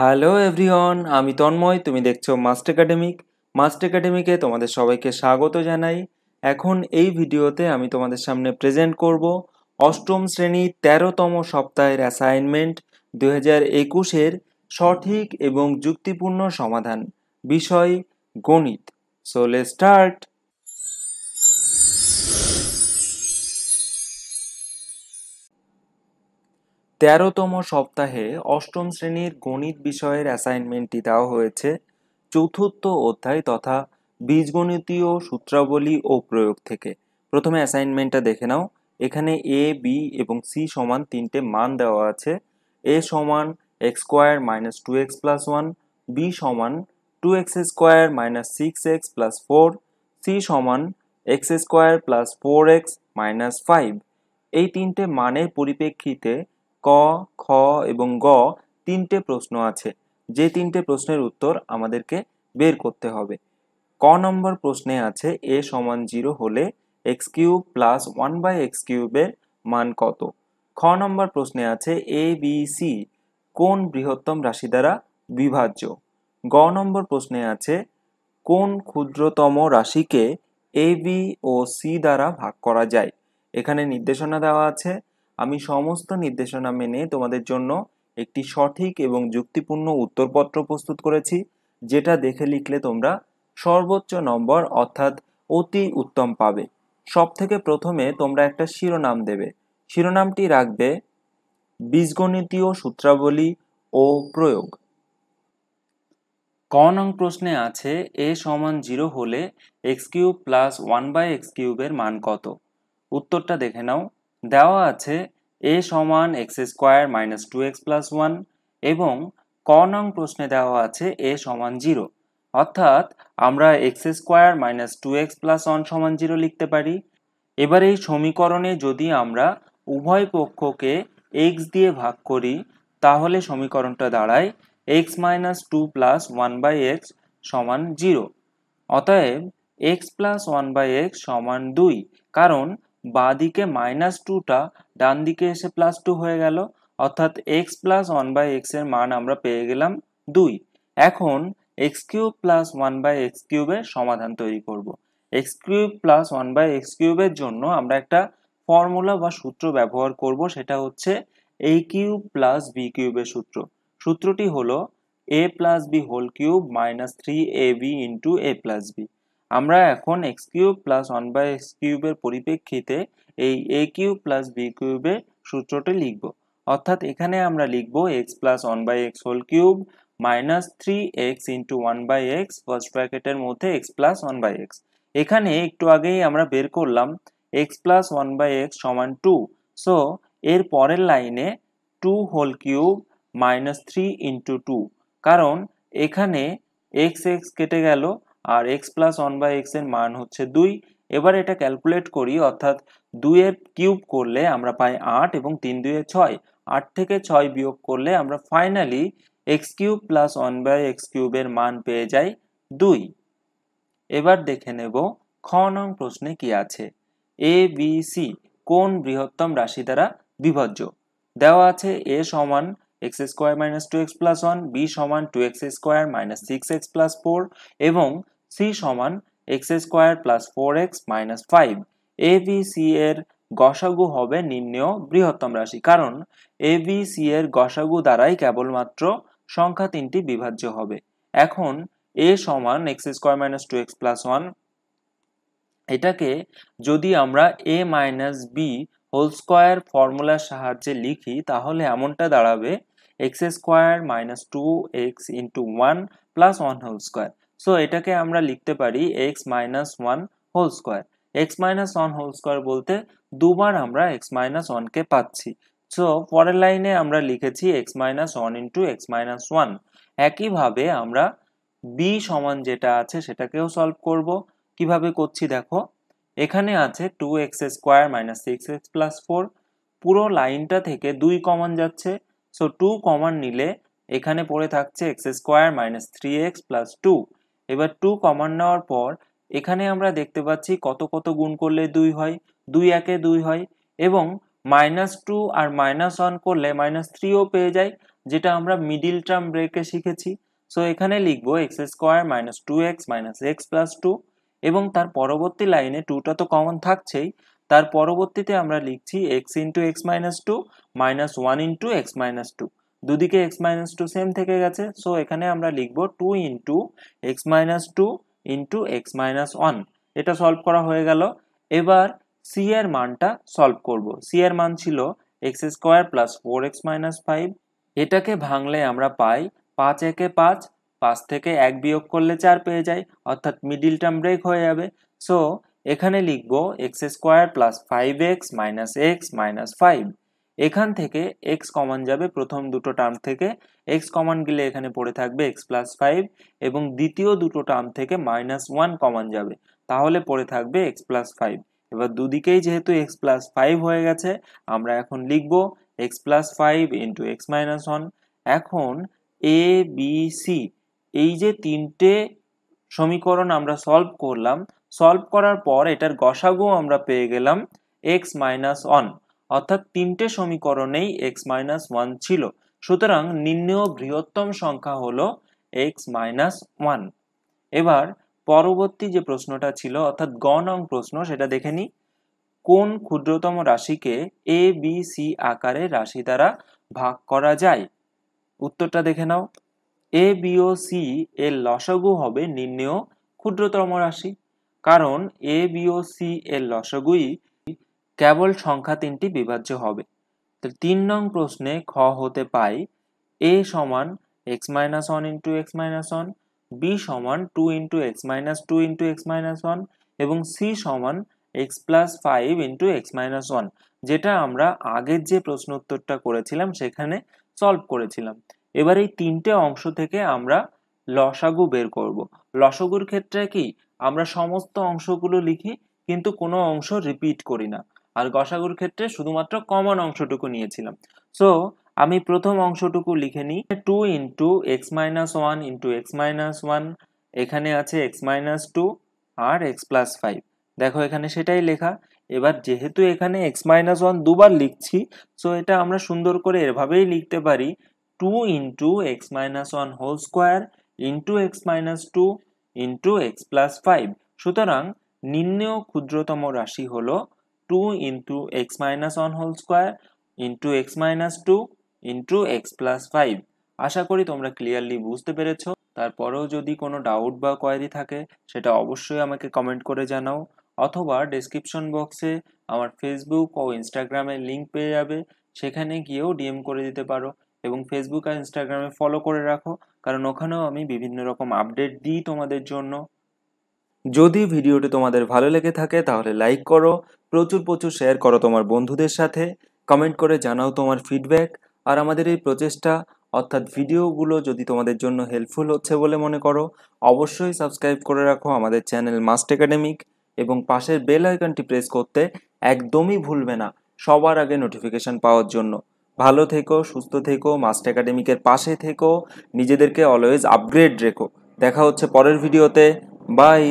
hello everyone আমি তন্ময় তুমি দেখছো মাস্ট একাডেমিক মাস্ট একাডেমিকে তোমাদের সবাইকে স্বাগত জানাই এখন এই ভিডিওতে আমি তোমাদের সামনে প্রেজেন্ট করব অষ্টম শ্রেণী তেরোতম সপ্তাহের অ্যাসাইনমেন্ট দু হাজার একুশের সঠিক এবং যুক্তিপূর্ণ সমাধান বিষয় গণিত সো লে স্টার্ট তেরোতম সপ্তাহে অষ্টম শ্রেণীর গণিত বিষয়ের অ্যাসাইনমেন্টটি দেওয়া হয়েছে চতুর্থ অধ্যায় তথা বীজগণিতীয় সূত্রাবলী ও প্রয়োগ থেকে প্রথমে অ্যাসাইনমেন্টটা দেখে নাও এখানে এ বি এবং সি সমান তিনটে মান দেওয়া আছে এ সমান X square minus two X plus one B সমান two X square minus six X plus four C সমান X square plus four x minus five এই তিনটে মানের পরিপ্রেক্ষিতে ক খ এবং গ তিনটে প্রশ্ন আছে যে তিনটে প্রশ্নের উত্তর আমাদেরকে বের করতে হবে ক নম্বর প্রশ্নে আছে এ সমান জিরো হলে X cube plus one by X কিউবের মান কত খ নম্বর প্রশ্নে আছে এ বি সি কোন বৃহত্তম রাশি দ্বারা বিভাজ্য গ নম্বর প্রশ্নে আছে কোন ক্ষুদ্রতম রাশিকে এ বি ও সি দ্বারা ভাগ করা যায় এখানে নির্দেশনা দেওয়া আছে আমি সমস্ত নির্দেশনা মেনে তোমাদের জন্য একটি সঠিক এবং যুক্তিপূর্ণ উত্তরপত্র প্রস্তুত করেছি যেটা দেখে লিখলে তোমরা সর্বোচ্চ নম্বর অর্থাৎ অতি উত্তম পাবে সব থেকে প্রথমে তোমরা একটা শিরোনাম দেবে শিরোনামটি রাখবে বীজগণিতীয় সূত্রাবলী ও প্রয়োগ ক নং প্রশ্নে আছে এ সমান জিরো হলে X cube plus one by X কিউবের মান কত উত্তরটা দেখে নাও দেওয়া আছে এ সমান X square minus two X plus one এবং ক নং প্রশ্নে দেওয়া আছে এ সমান জিরো অর্থাৎ আমরা X square minus two X plus one সমান জিরো লিখতে পারি এবার এই সমীকরণে যদি আমরা উভয় পক্ষকে এক্স দিয়ে ভাগ করি তাহলে সমীকরণটা দাঁড়ায় X minus two plus one by X সমান জিরো অতএব X plus one by X সমান দুই কারণ বাঁ দিকে মাইনাস টুটা ডান দিকে এসে প্লাস টু হয়ে গেল অর্থাৎ X plus one by X এর মান আমরা পেয়ে গেলাম দুই এখন X cube plus one by X কিউবের সমাধান তৈরি করব X cube plus one by X কিউবের জন্য আমরা একটা ফর্মুলা বা সূত্র ব্যবহার করব সেটা হচ্ছে এ কিউব প্লাস বি কিউবের সূত্র সূত্রটি হলো A plus B whole cube minus three A B into A plus B আমরা এখন X cube plus one by X কিউবের পরিপ্রেক্ষিতে এই এ কিউব প্লাস বি কিউবের সূত্রটি লিখব অর্থাৎ এখানে আমরা লিখব x plus one by X whole cube minus three X into one by X first ব্র্যাকেটের মধ্যে X plus one by X এখানে একটু আগেই আমরা বের করলাম X plus one by X সমান টু সো এর পরের লাইনে two whole cube minus three into two কারণ এখানে এক্স এক্স কেটে গেল আর x plus one by X এর মান হচ্ছে দুই এবার এটা ক্যালকুলেট করি অর্থাৎ দুইয়ের কিউব করলে আমরা পাই আট এবং তিন দুয়ে ছয় আট থেকে ছয় বিয়োগ করলে আমরা finally X cube plus one by X কিউবের মান পেয়ে যাই দুই এবার দেখে নেব খ নং প্রশ্নে কি আছে এ বি সি কোন বৃহত্তম রাশি দ্বারা বিভাজ্য দেওয়া আছে এ সমান X square minus two X plus one B সমান two X square minus six X plus four এবং সি সমান X square plus four x minus five A B C এর গসাগু হবে নিম্নেয় বৃহত্তম রাশি কারণ এ বি সি এর গসাগু দ্বারাই কেবলমাত্র সংখ্যা তিনটি বিভাজ্য হবে এখন এ সমান X square minus two X plus one এটাকে যদি আমরা A minus B whole square ফর্মুলার সাহায্যে লিখি তাহলে এমনটা দাঁড়াবে X square minus two X into one plus one whole square so এটাকে আমরা লিখতে পারি X minus one whole square X minus one whole square বলতে দুবার আমরা এক্স মাইনাস ওয়ানকে পাচ্ছি সো পরের লাইনে আমরা লিখেছি X minus one into x minus one একইভাবে আমরা বি সমান যেটা আছে সেটাকেও সলভ করব কিভাবে করছি দেখো এখানে আছে two X square minus six X plus four পুরো লাইনটা থেকে দুই কমন যাচ্ছে সো টু কমন নিলে এখানে পড়ে থাকছে X square minus three X plus two এবার টু কমন নেওয়ার পর এখানে আমরা দেখতে পাচ্ছি কত কত গুণ করলে দুই হয় দুই একে দুই হয় এবং মাইনাস টু আর মাইনাস ওয়ান করলে মাইনাস থ্রিও পেয়ে যায় যেটা আমরা মিডিল টার্ম ব্রেকে শিখেছি সো এখানে লিখবো X square minus two X minus X plus two এবং তার পরবর্তী লাইনে টুটা তো কমন থাকছেই তার পরবর্তীতে আমরা লিখছি X into x minus two minus one into x minus two দুদিকে এক্স মাইনাস টু সেম থেকে গেছে সো এখানে আমরা লিখব two into x minus two into x minus one এটা সলভ করা হয়ে গেল এবার সি এর মানটা সলভ করব সি এর মান ছিল x square plus four x minus five এটাকে ভাঙলে আমরা পাই পাঁচ একে পাঁচ পাঁচ থেকে এক বিয়োগ করলে চার পেয়ে যাই অর্থাৎ মিডিল টার্ম ব্রেক হয়ে যাবে সো এখানে লিখব x square plus five x minus x minus five এখান থেকে এক্স কমন যাবে প্রথম দুটো টার্ম থেকে এক্স কমন গেলে এখানে পড়ে থাকবে এক্স প্লাস ফাইভ এবং দ্বিতীয় দুটো টার্ম থেকে মাইনাস ওয়ান কমন যাবে তাহলে পড়ে থাকবে এক্স প্লাস ফাইভ এবার দুদিকেই যেহেতু এক্স প্লাস ফাইভ হয়ে গেছে আমরা এখন লিখব x plus five into x minus one এখন এ বি সি এই যে তিনটে সমীকরণ আমরা সলভ করলাম সলভ করার পর এটার গসাগু আমরা পেয়ে গেলাম এক্স মাইনাস ওয়ান অর্থাৎ তিনটে সমীকরণেই এক্স মাইনাস ওয়ান ছিল সুতরাং নিম্ন বৃহত্তম সংখ্যা হল এক্স মাইনাস ওয়ান এবার পরবর্তী যে প্রশ্নটা ছিল অর্থাৎ গ নং প্রশ্ন সেটা দেখে নিই কোন ক্ষুদ্রতম রাশিকে এ বি সি আকারে রাশি দ্বারা ভাগ করা যায় উত্তরটা দেখে নাও এ বি ও সি এর লসাগু হবে নিম্নেয় ক্ষুদ্রতম রাশি কারণ এ বিও সি এর লসগুই কেবল সংখ্যা তিনটি বিভাজ্য হবে তো তিন নং প্রশ্নে খ হতে পাই এ সমান x minus one into x minus one B সমান two into x minus two into x minus one এবং সি সমান x plus five into x minus one যেটা আমরা আগের যে প্রশ্ন উত্তরটা করেছিলাম সেখানে সলভ করেছিলাম এবার এই তিনটে অংশ থেকে আমরা লসাগু বের করব লসাগুর ক্ষেত্রে কি আমরা সমস্ত অংশগুলো লিখি কিন্তু কোনো অংশ রিপিট করি না আর গসাগুর ক্ষেত্রে শুধুমাত্র কমন অংশটুকু নিয়েছিলাম সো আমি প্রথম অংশটুকু লিখে নিই two into x minus one into x minus one এখানে আছে এক্স মাইনাস টু আর এক্স প্লাস ফাইভ দেখো এখানে সেটাই লেখা এবার যেহেতু এখানে এক্স মাইনাস ওয়ান দুবার লিখছি সো এটা আমরা সুন্দর করে এভাবেই লিখতে পারি two into x minus one whole square into x minus two into x plus five সুতরাং নিম্নেও ক্ষুদ্রতম রাশি হল two into x minus one whole square into x minus two into x plus five আশা করি তোমরা ক্লিয়ারলি বুঝতে পেরেছ তারপরেও যদি কোনো ডাউট বা কোয়ারি থাকে সেটা অবশ্যই আমাকে কমেন্ট করে জানাও অথবা ডেসক্রিপশন বক্সে আমার ফেসবুক ও ইনস্টাগ্রামের লিঙ্ক পেয়ে যাবে সেখানে গিয়েও ডিএম করে দিতে পারো এবং ফেসবুক আর ইনস্টাগ্রামে ফলো করে রাখো কারণ ওখানেও আমি বিভিন্ন রকম আপডেট দিই তোমাদের জন্য যদি ভিডিওটি তোমাদের ভালো লেগে থাকে তাহলে লাইক করো প্রচুর প্রচুর শেয়ার করো তোমার বন্ধুদের সাথে কমেন্ট করে জানাও তোমার ফিডব্যাক আর আমাদের এই প্রচেষ্টা অর্থাৎ ভিডিওগুলো যদি তোমাদের জন্য হেল্পফুল হচ্ছে বলে মনে করো অবশ্যই সাবস্ক্রাইব করে রাখো আমাদের চ্যানেল মাস্ট একাডেমিক এবং পাশের বেল আইকনটি প্রেস করতে একদমই ভুলবে না সবার আগে নোটিফিকেশান পাওয়ার জন্য ভালো থেকো সুস্থ থেকো মাস্ট একাডেমিকের পাশে থেকো নিজেদেরকে অলওয়েজ আপগ্রেড রেখো দেখা হচ্ছে পরের ভিডিওতে বাই